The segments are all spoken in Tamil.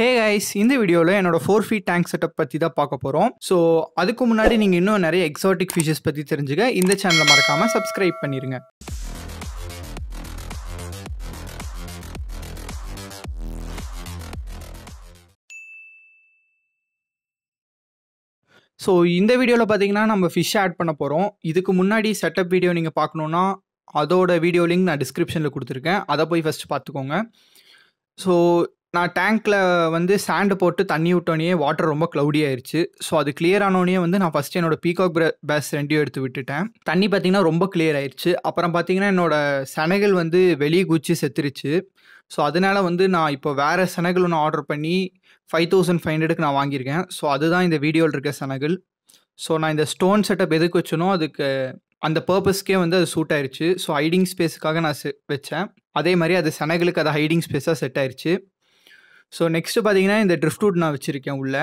ஹே கைஸ் இந்த வீடியோவில் என்னோட ஃபோர் ஃபீட் டேங்க் செட்டப் பற்றி தான் பார்க்க போகிறோம் ஸோ அதுக்கு முன்னாடி நீங்கள் இன்னும் நிறைய எக்ஸாட்டிக் ஃபிஷஸ் பற்றி தெரிஞ்சுக்க இந்த சேனலை மறக்காமல் சப்ஸ்கிரைப் பண்ணிடுங்க ஸோ இந்த வீடியோவில் பார்த்தீங்கன்னா நம்ம ஃபிஷ் ஆட் பண்ண போகிறோம் இதுக்கு முன்னாடி செட்டப் வீடியோ நீங்கள் பார்க்கணுன்னா அதோட வீடியோ லிங்க் நான் டிஸ்கிரிப்ஷனில் கொடுத்துருக்கேன் அதை போய் ஃபஸ்ட்டு பார்த்துக்கோங்க ஸோ நான் டேங்க்கில் வந்து சாண்டு போட்டு தண்ணி விட்டோன்னே வாட்டர் ரொம்ப க்ளௌடி ஆயிடுச்சு ஸோ அது கிளியர் ஆனோடனே வந்து நான் ஃபஸ்ட்டு என்னோடய பீகாக் பேஸ் ரெண்டையும் எடுத்து விட்டுட்டேன் தண்ணி பார்த்திங்கன்னா ரொம்ப கிளியர் ஆயிடுச்சு அப்புறம் பார்த்திங்கன்னா என்னோடய சனைகள் வந்து வெளியே குச்சி செத்துருச்சு ஸோ அதனால் வந்து நான் இப்போ வேறு சனகள் ஒன்று ஆர்டர் பண்ணி ஃபைவ் தௌசண்ட் ஃபைவ் ஹண்ட்ரடுக்கு நான் வாங்கியிருக்கேன் ஸோ அதுதான் இந்த வீடியோவில் இருக்க சனகள் ஸோ நான் இந்த ஸ்டோன் செட்டப் எதுக்கு வச்சனோ அதுக்கு அந்த பர்பஸ்க்கே வந்து அது சூட் ஆயிடுச்சு ஸோ ஹைடிங் ஸ்பேஸுக்காக நான் வச்சேன் அதே மாதிரி அது சனகளுக்கு அது ஹைடிங் ஸ்பேஸாக செட் ஆயிடுச்சு ஸோ நெக்ஸ்ட்டு பார்த்தீங்கன்னா இந்த ட்ரிஃப்ட்வுட் நான் வச்சுருக்கேன் உள்ள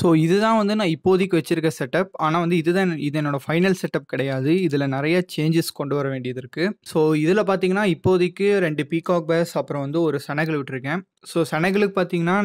ஸோ இதுதான் வந்து நான் இப்போதைக்கு வச்சுருக்க செட்டப் ஆனால் வந்து இதுதான் இது என்னோடய ஃபைனல் செட்டப் கிடையாது இதில் நிறைய சேஞ்சஸ் கொண்டு வர வேண்டியது இருக்குது ஸோ இதில் பார்த்தீங்கன்னா இப்போதைக்கு ரெண்டு பீகாக் பேஸ் அப்புறம் வந்து ஒரு சனகல் விட்டுருக்கேன் ஸோ சனகலுக்கு பார்த்தீங்கன்னா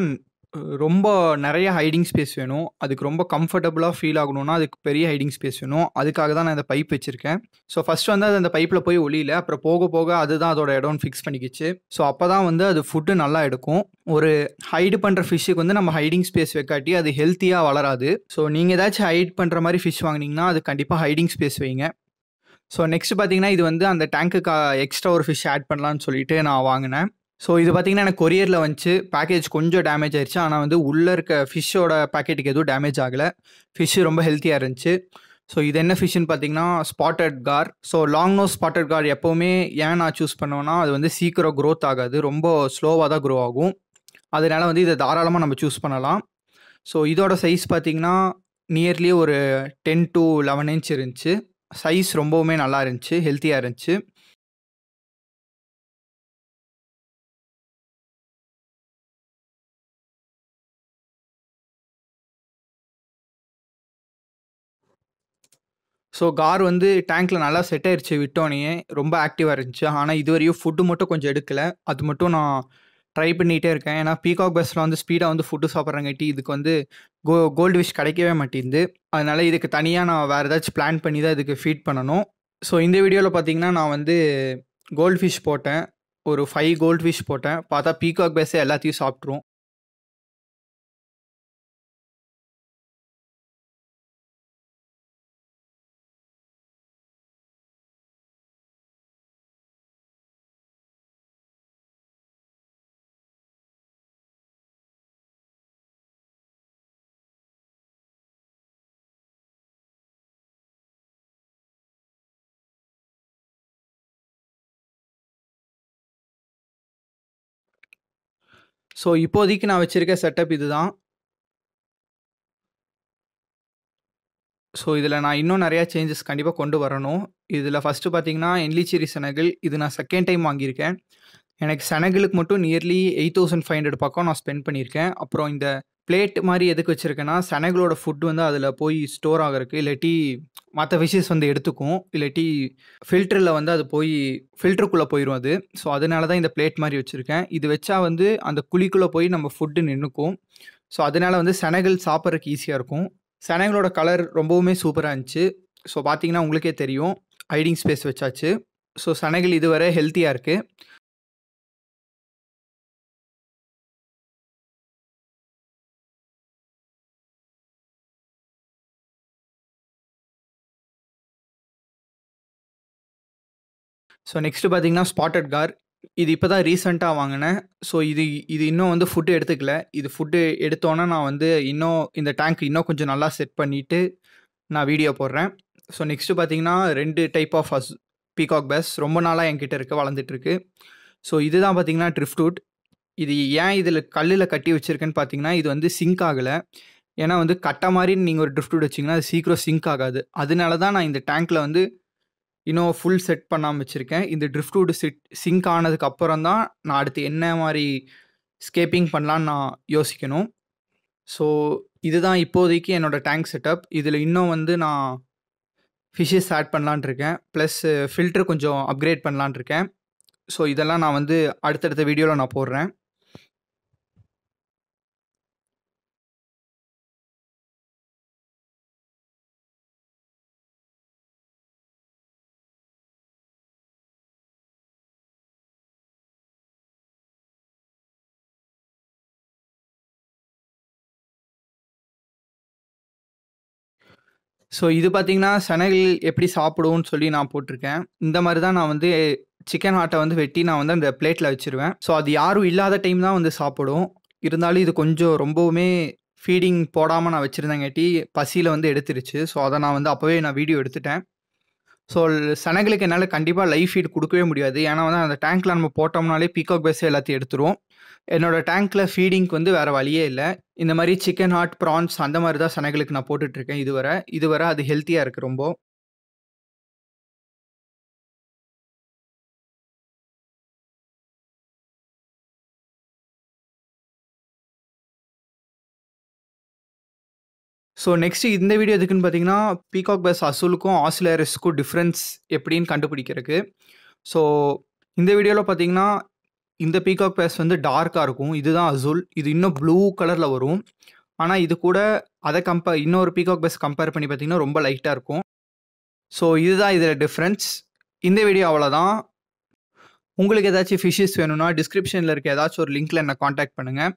ரொம்ப நிறைய ஹைடிங் ஸ்பேஸ் வேணும் அதுக்கு ரொம்ப கம்ஃபர்டபுளாக ஃபீல் ஆகணும்னா அதுக்கு பெரிய ஹைடிங் ஸ்பேஸ் வேணும் அதுக்காக தான் நான் இந்த பைப் வச்சுருக்கேன் ஸோ ஃபஸ்ட் வந்து அது அந்த பைப்பில் போய் ஒளியில அப்புறம் போக போக அதுதான் அதோட இடம்னு ஃபிக்ஸ் பண்ணிக்கிச்சு ஸோ அப்போ தான் வந்து அது ஃபுட்டு நல்லா எடுக்கும் ஒரு ஹைடு பண்ணுற ஃபிஷ்ஷுக்கு வந்து நம்ம ஹைடிங் ஸ்பேஸ் வைக்காட்டி அது ஹெல்த்தியாக வளராது ஸோ நீங்கள் ஏதாச்சும் ஹைட் பண்ணுற மாதிரி ஃபிஷ் வாங்கினீங்கன்னா அது கண்டிப்பாக ஹைடிங் ஸ்பேஸ் வைங்க ஸோ நெக்ஸ்ட் பார்த்தீங்கன்னா இது வந்து அந்த டேங்க்கு எக்ஸ்ட்ரா ஒரு ஃபிஷ் ஆட் பண்ணலான்னு சொல்லிட்டு நான் வாங்கினேன் ஸோ இது பார்த்திங்கன்னா எனக்கு கொரியரில் வந்துச்சு பேக்கேஜ் கொஞ்சம் டேமேஜ் ஆயிடுச்சு ஆனால் வந்து உள்ளே இருக்க ஃபிஷ்ஷோட பேக்கெட்டுக்கு எதுவும் டேமேஜ் ஆகலை ஃபிஷ்ஷு ரொம்ப ஹெல்த்தியாக இருந்துச்சு ஸோ இது என்ன ஃபிஷ்ஷுன்னு பார்த்தீங்கன்னா spotted gar so long no spotted gar எப்போவுமே ஏன் நான் சூஸ் பண்ணோன்னா அது வந்து சீக்கிரம் க்ரோத் ஆகாது ரொம்ப ஸ்லோவாக தான் க்ரோ ஆகும் அதனால வந்து இதை தாராளமாக நம்ம சூஸ் பண்ணலாம் ஸோ இதோட சைஸ் பார்த்திங்கன்னா நியர்லி ஒரு டென் டு லெவன் இன்ச் இருந்துச்சு சைஸ் ரொம்பவுமே நல்லா இருந்துச்சு ஹெல்த்தியாக இருந்துச்சு ஸோ கார் வந்து டேங்க்கில் நல்லா செட் ஆயிடுச்சு விட்டோனையே ரொம்ப ஆக்டிவாக இருந்துச்சு ஆனால் இது வரையும் ஃபுட்டு மட்டும் கொஞ்சம் எடுக்கலை அது மட்டும் நான் ட்ரை பண்ணிகிட்டே இருக்கேன் ஏன்னா பீகாக் பஸ்ஸில் வந்து ஸ்பீடாக வந்து ஃபுட்டு சாப்பிட்றங்காட்டி இதுக்கு வந்து கோ கோல்டு விஷ் கிடைக்கவே மாட்டேங்குது அதனால் இதுக்கு தனியாக நான் வேறு ஏதாச்சும் பிளான் பண்ணி தான் இதுக்கு ஃபீட் பண்ணணும் ஸோ இந்த வீடியோவில் பார்த்தீங்கன்னா நான் வந்து கோல்டு ஃபிஷ் போட்டேன் ஒரு ஃபைவ் கோல்டு ஃபிஷ் போட்டேன் பார்த்தா பீகாக் பேஸே எல்லாத்தையும் சாப்பிட்ரும் ஸோ இப்போதைக்கு நான் வச்சுருக்க செட்டப் இது தான் ஸோ இதில் நான் இன்னும் நிறையா சேஞ்சஸ் கண்டிப்பாக கொண்டு வரணும் இதில் ஃபஸ்ட்டு பார்த்தீங்கன்னா என்லிச்சேரி செனகல் இது நான் செகண்ட் டைம் வாங்கியிருக்கேன் எனக்கு செனகளுக்கு மட்டும் nearly eight thousand five hundred பக்கம் நான் ஸ்பெண்ட் பண்ணியிருக்கேன் அப்புறம் இந்த பிளேட் மாதிரி எதுக்கு வச்சுருக்கேன்னா சனைகளோட ஃபுட் வந்து அதில் போய் ஸ்டோர் ஆகிறதுக்கு இல்லாட்டி மற்ற விஷஸ் வந்து எடுத்துக்கும் இல்லாட்டி ஃபில்டரில் வந்து அது போய் ஃபில்டருக்குள்ளே போயிடும் அது ஸோ அதனால தான் இந்த பிளேட் மாதிரி வச்சுருக்கேன் இது வச்சா வந்து அந்த குழிக்குள்ளே போய் நம்ம ஃபுட்டு நின்றுக்கும் ஸோ அதனால் வந்து சனைகள் சாப்பிட்றதுக்கு ஈஸியாக இருக்கும் சனைகளோட கலர் ரொம்பவுமே சூப்பராக இருந்துச்சு ஸோ பார்த்தீங்கன்னா உங்களுக்கே தெரியும் ஹைடிங் ஸ்பேஸ் வச்சாச்சு ஸோ சனைகள் இதுவரை ஹெல்த்தியாக இருக்குது ஸோ நெக்ஸ்ட்டு பார்த்தீங்கன்னா ஸ்பாட்டட் கார் இது இப்போ தான் ரீசெண்டாக வாங்கினேன் ஸோ இது இது இன்னும் வந்து ஃபுட்டு எடுத்துக்கல இது ஃபுட்டு எடுத்தோன்னே நான் வந்து இன்னும் இந்த டேங்க் இன்னும் கொஞ்சம் நல்லா செட் பண்ணிவிட்டு நான் வீடியோ போடுறேன் ஸோ நெக்ஸ்ட்டு பார்த்தீங்கன்னா ரெண்டு type of as peacock bass ரொம்ப நாளாக என்கிட்ட இருக்குது வளர்ந்துட்டுருக்கு ஸோ இதுதான் பார்த்தீங்கன்னா ட்ரிஃப்ட் இது ஏன் இதில் கல்லில் கட்டி வச்சுருக்கேன்னு பார்த்தீங்கன்னா இது வந்து சிங்க் ஆகலை ஏன்னா வந்து கட்ட மாதிரி நீங்கள் ஒரு ட்ரிஃப்ட்வுட் வச்சிங்கன்னா அது சீக்கிரம் சிங்க் ஆகாது அதனால தான் நான் இந்த டேங்க்கில் வந்து இன்னும் ஃபுல் செட் பண்ணாமல் வச்சுருக்கேன் இந்த வுட் சிட் சிங்க் ஆனதுக்கு அப்புறம் தான் நான் அடுத்து என்ன மாதிரி ஸ்கேப்பிங் பண்ணலான்னு நான் யோசிக்கணும் ஸோ இதுதான் இப்போதைக்கு என்னோடய டேங்க் செட்டப் இதில் இன்னும் வந்து நான் ஃபிஷ்ஷஸ் ஆட் பண்ணலான்னு இருக்கேன் ப்ளஸ் ஃபில்ட்ரு கொஞ்சம் அப்கிரேட் பண்ணலான் இருக்கேன் ஸோ இதெல்லாம் நான் வந்து அடுத்தடுத்த வீடியோவில் நான் போடுறேன் ஸோ இது பார்த்தீங்கன்னா சனகில் எப்படி சாப்பிடுவோம்னு சொல்லி நான் போட்டிருக்கேன் இந்த மாதிரி தான் நான் வந்து சிக்கன் ஹாட்டை வந்து வெட்டி நான் வந்து அந்த பிளேட்டில் வச்சுருவேன் ஸோ அது யாரும் இல்லாத டைம் தான் வந்து சாப்பிடும் இருந்தாலும் இது கொஞ்சம் ரொம்பவுமே ஃபீடிங் போடாமல் நான் வச்சுருந்தேங்காட்டி பசியில் வந்து எடுத்துருச்சு ஸோ அதை நான் வந்து அப்போவே நான் வீடியோ எடுத்துட்டேன் ஸோ சனங்களுக்கு என்னால் கண்டிப்பாக லைஃப் ஃபீட் கொடுக்கவே முடியாது ஏன்னா வந்து அந்த டேங்க்கில் நம்ம போட்டோம்னாலே பீகாக் பேஸ் எல்லாத்தையும் எடுத்துருவோம் என்னோட டேங்க்கில் ஃபீடிங்க்கு வந்து வேறு வழியே இல்லை இந்த மாதிரி சிக்கன் ஹாட் ப்ரான்ஸ் அந்த மாதிரி தான் சனைகளுக்கு நான் போட்டுட்ருக்கேன் இதுவரை இதுவரை அது ஹெல்த்தியாக இருக்குது ரொம்ப ஸோ நெக்ஸ்ட் இந்த வீடியோ எதுக்குன்னு பார்த்தீங்கன்னா பீகாக் பஸ் அசூலுக்கும் ஆசிலரிஸ்க்கும் டிஃப்ரென்ஸ் எப்படின்னு கண்டுபிடிக்கிறதுக்கு ஸோ இந்த வீடியோவில் பார்த்தீங்கன்னா இந்த பீகாக் பேஸ் வந்து டார்க்காக இருக்கும் இதுதான் அசூல் இது இன்னும் ப்ளூ கலரில் வரும் ஆனால் இது கூட அதை கம்பேர் இன்னொரு பீகாக் பேஸ் கம்பேர் பண்ணி பார்த்தீங்கன்னா ரொம்ப லைட்டாக இருக்கும் ஸோ இதுதான் இதில் டிஃப்ரென்ஸ் இந்த வீடியோ அவ்வளோதான் உங்களுக்கு ஏதாச்சும் ஃபிஷ்ஷஸ் வேணும்னா டிஸ்கிரிப்ஷனில் இருக்க ஏதாச்சும் ஒரு லிங்க்கில் என்னை காண்டாக்ட் பண்ணுங்கள்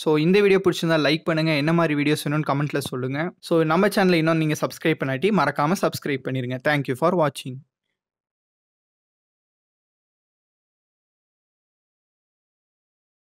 ஸோ இந்த வீடியோ பிடிச்சிருந்தா லைக் பண்ணுங்கள் என்ன மாதிரி வீடியோஸ் வேணும்னு கமெண்ட்டில் சொல்லுங்கள் ஸோ நம்ம சேனலை இன்னும் நீங்கள் சப்ஸ்கிரைப் பண்ணாட்டி மறக்காமல் சப்ஸ்கிரைப் பண்ணிடுங்க தேங்க்யூ ஃபார் வாட்சிங்